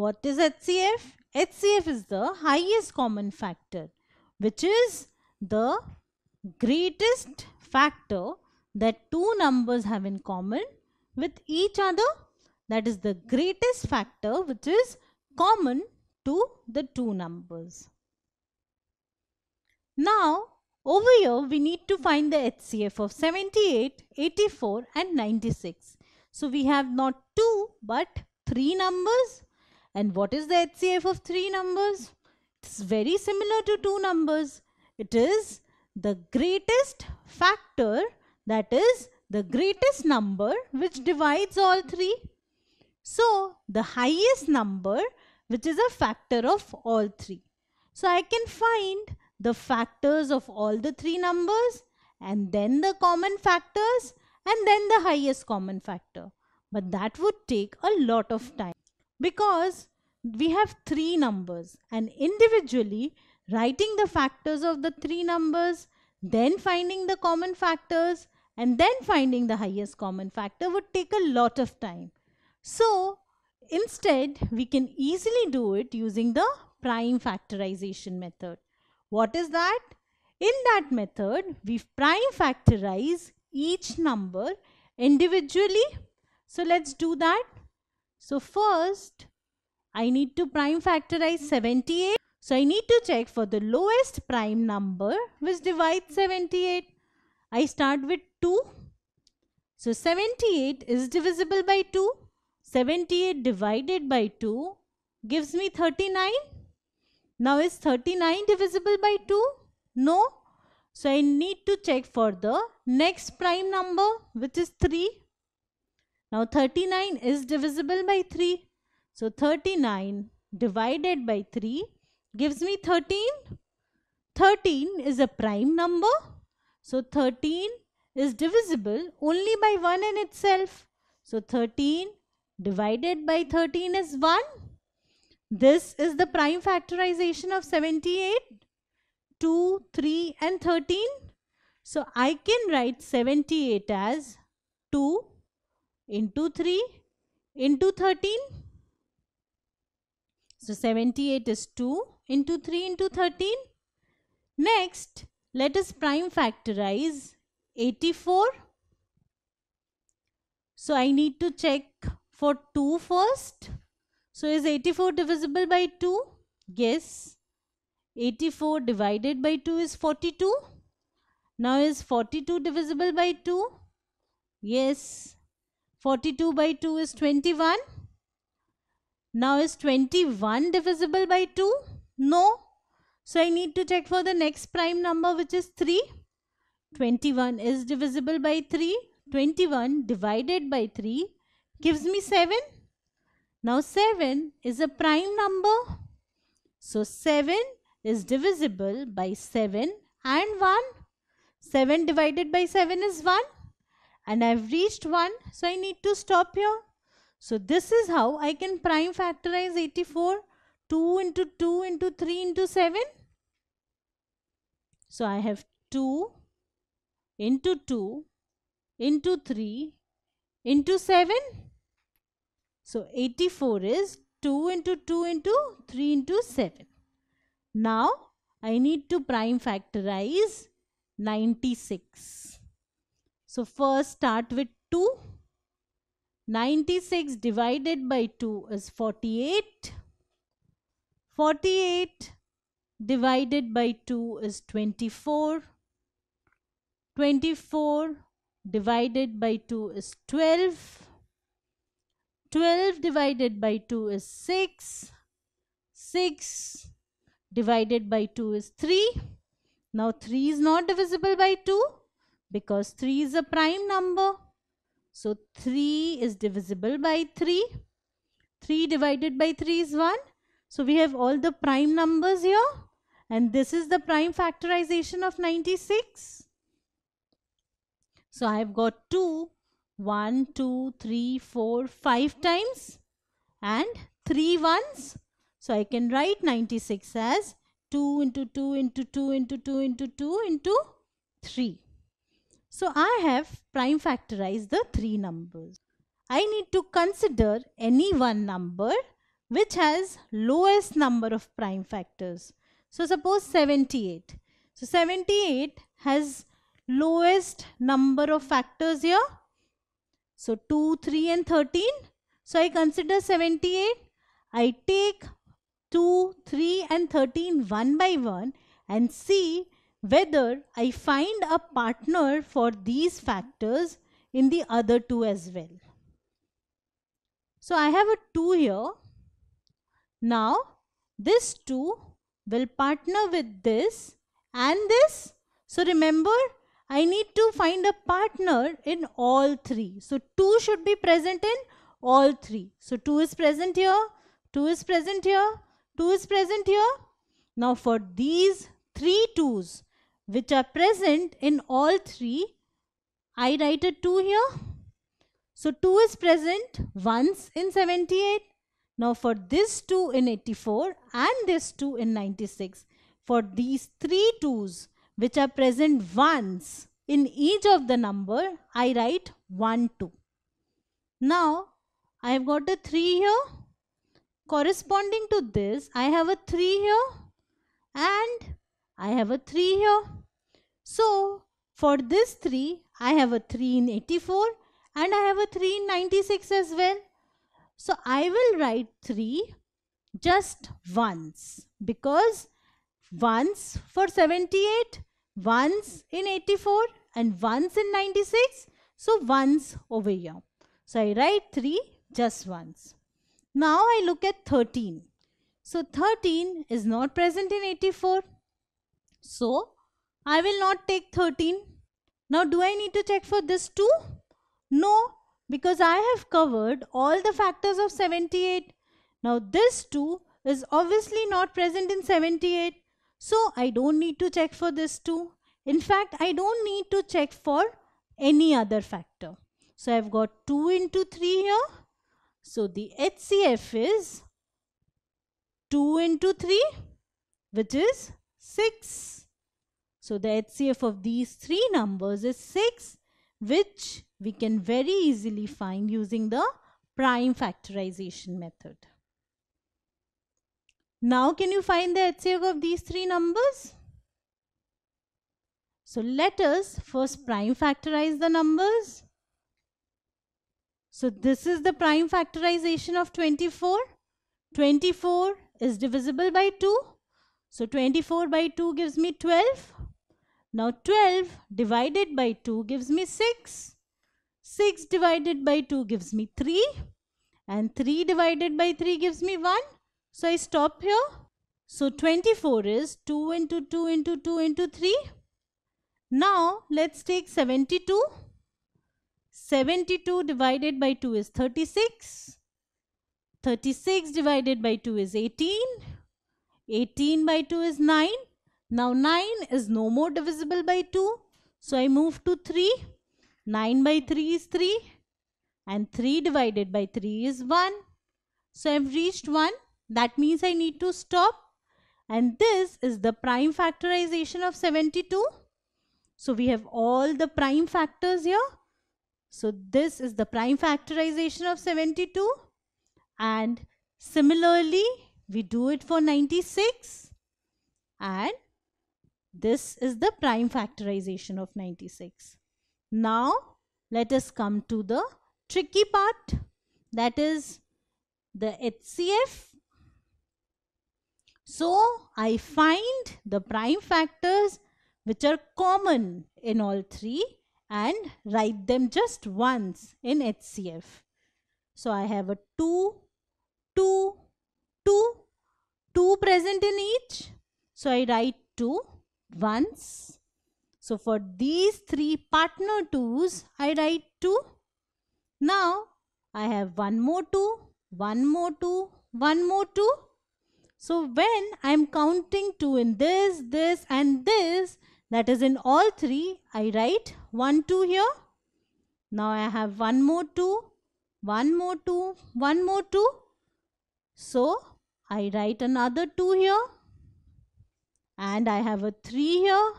What is HCF? HCF is the highest common factor which is the greatest factor that two numbers have in common with each other that is the greatest factor which is common to the two numbers. Now over here we need to find the HCF of 78, 84 and 96. So we have not two but three numbers and what is the HCF of three numbers? It's very similar to two numbers. It is the greatest factor that is the greatest number which divides all three. So, the highest number which is a factor of all three. So, I can find the factors of all the three numbers and then the common factors and then the highest common factor. But that would take a lot of time because we have three numbers and individually writing the factors of the three numbers then finding the common factors and then finding the highest common factor would take a lot of time. So instead we can easily do it using the prime factorization method. What is that? In that method we prime factorize each number individually. So let's do that. So first, I need to prime factorize 78. So I need to check for the lowest prime number which divides 78. I start with 2. So 78 is divisible by 2. 78 divided by 2 gives me 39. Now is 39 divisible by 2? No. So I need to check for the next prime number which is 3. Now 39 is divisible by 3. So 39 divided by 3 gives me 13. 13 is a prime number. So 13 is divisible only by 1 in itself. So 13 divided by 13 is 1. This is the prime factorization of 78, 2, 3 and 13. So I can write 78 as 2 into 3 into 13. So 78 is 2 into 3 into 13. Next, let us prime factorize 84. So I need to check for 2 first. So is 84 divisible by 2? Yes. 84 divided by 2 is 42. Now is 42 divisible by 2? Yes. 42 by 2 is 21. Now is 21 divisible by 2? No. So I need to check for the next prime number which is 3. 21 is divisible by 3. 21 divided by 3 gives me 7. Now 7 is a prime number. So 7 is divisible by 7 and 1. 7 divided by 7 is 1 and I've reached 1 so I need to stop here. So this is how I can prime factorize 84 2 into 2 into 3 into 7. So I have 2 into 2 into 3 into 7. So 84 is 2 into 2 into 3 into 7. Now I need to prime factorize 96. So first start with 2. 96 divided by 2 is 48. 48 divided by 2 is 24. 24 divided by 2 is 12. 12 divided by 2 is 6. 6 divided by 2 is 3. Now 3 is not divisible by 2 because 3 is a prime number. So 3 is divisible by 3. 3 divided by 3 is 1. So we have all the prime numbers here and this is the prime factorization of 96. So I have got 2, 1, 2, 3, 4, 5 times and 3 ones. So I can write 96 as 2 into 2 into 2 into 2 into 2 into 3. So I have prime factorized the three numbers. I need to consider any one number which has lowest number of prime factors. So suppose 78. So 78 has lowest number of factors here. So 2, 3 and 13. So I consider 78. I take 2, 3 and 13 one by one and see whether I find a partner for these factors in the other two as well. So I have a 2 here. Now this 2 will partner with this and this. So remember I need to find a partner in all three. So 2 should be present in all three. So 2 is present here, 2 is present here, 2 is present here. Now for these three twos, which are present in all three. I write a 2 here. So 2 is present once in 78. Now for this 2 in 84 and this 2 in 96, for these three 2's which are present once in each of the number, I write 1, 2. Now I have got a 3 here. Corresponding to this, I have a 3 here and I have a 3 here. So for this 3, I have a 3 in 84 and I have a 3 in 96 as well. So I will write 3 just once because once for 78, once in 84 and once in 96. So once over here. So I write 3 just once. Now I look at 13. So 13 is not present in 84. So I will not take 13. Now do I need to check for this too? No, because I have covered all the factors of 78. Now this 2 is obviously not present in 78. So I don't need to check for this 2. In fact, I don't need to check for any other factor. So I've got 2 into 3 here. So the HCF is 2 into 3 which is 6. So the HCF of these three numbers is 6 which we can very easily find using the prime factorization method. Now can you find the HCF of these three numbers? So let us first prime factorize the numbers. So this is the prime factorization of 24. 24 is divisible by 2. So 24 by 2 gives me 12. Now 12 divided by 2 gives me 6. 6 divided by 2 gives me 3. And 3 divided by 3 gives me 1. So I stop here. So 24 is 2 into 2 into 2 into 3. Now let's take 72. 72 divided by 2 is 36. 36 divided by 2 is 18. 18 by 2 is 9. Now 9 is no more divisible by 2. So I move to 3. 9 by 3 is 3 and 3 divided by 3 is 1. So I have reached 1. That means I need to stop and this is the prime factorization of 72. So we have all the prime factors here. So this is the prime factorization of 72 and similarly we do it for 96 and this is the prime factorization of 96. Now let us come to the tricky part that is the HCF. So I find the prime factors which are common in all three and write them just once in HCF. So I have a 2, 2, 2, 2 present in each. So I write 2 ones. So for these three partner 2s, I write 2. Now I have one more 2, one more 2, one more 2. So when I am counting 2 in this, this and this, that is in all three, I write 1, 2 here. Now I have one more 2, one more 2, one more 2. So I write another 2 here and I have a 3 here,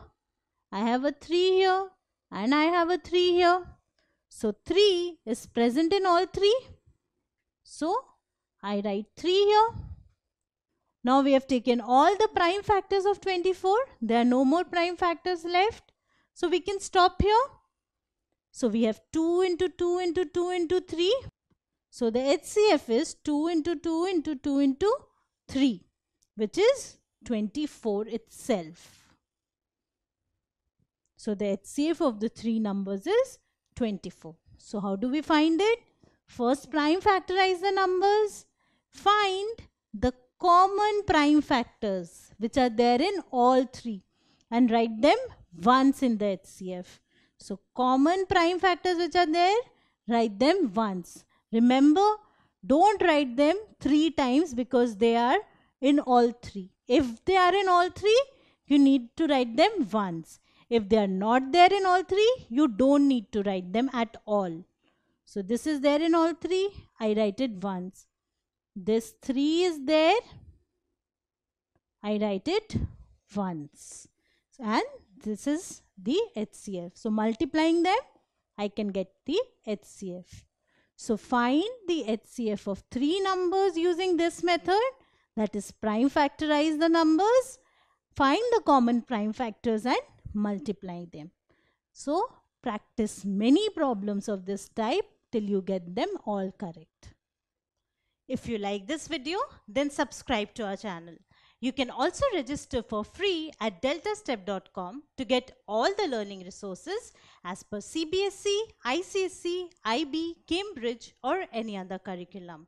I have a 3 here and I have a 3 here. So 3 is present in all 3. So I write 3 here. Now we have taken all the prime factors of 24. There are no more prime factors left. So we can stop here. So we have 2 into 2 into 2 into 3. So the HCF is 2 into 2 into 2 into 3 which is 24 itself. So the HCF of the three numbers is 24. So how do we find it? First prime factorize the numbers. Find the common prime factors which are there in all three and write them once in the HCF. So common prime factors which are there, write them once. Remember, don't write them three times because they are in all three. If they are in all three, you need to write them once. If they are not there in all three, you don't need to write them at all. So this is there in all three. I write it once. This 3 is there. I write it once. and this is the HCF. So multiplying them, I can get the HCF. So find the HCF of three numbers using this method that is prime factorize the numbers, find the common prime factors and multiply them. So practice many problems of this type till you get them all correct. If you like this video, then subscribe to our channel. You can also register for free at deltastep.com to get all the learning resources as per CBSE, ICSE, IB, Cambridge or any other curriculum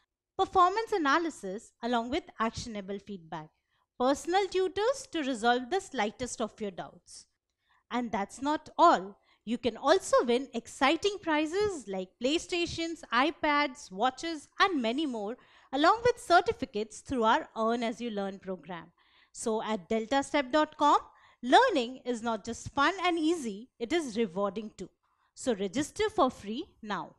performance analysis along with actionable feedback, personal tutors to resolve the slightest of your doubts. And that's not all. You can also win exciting prizes like PlayStations, iPads, watches and many more along with certificates through our Earn As You Learn program. So at deltastep.com, learning is not just fun and easy, it is rewarding too. So register for free now.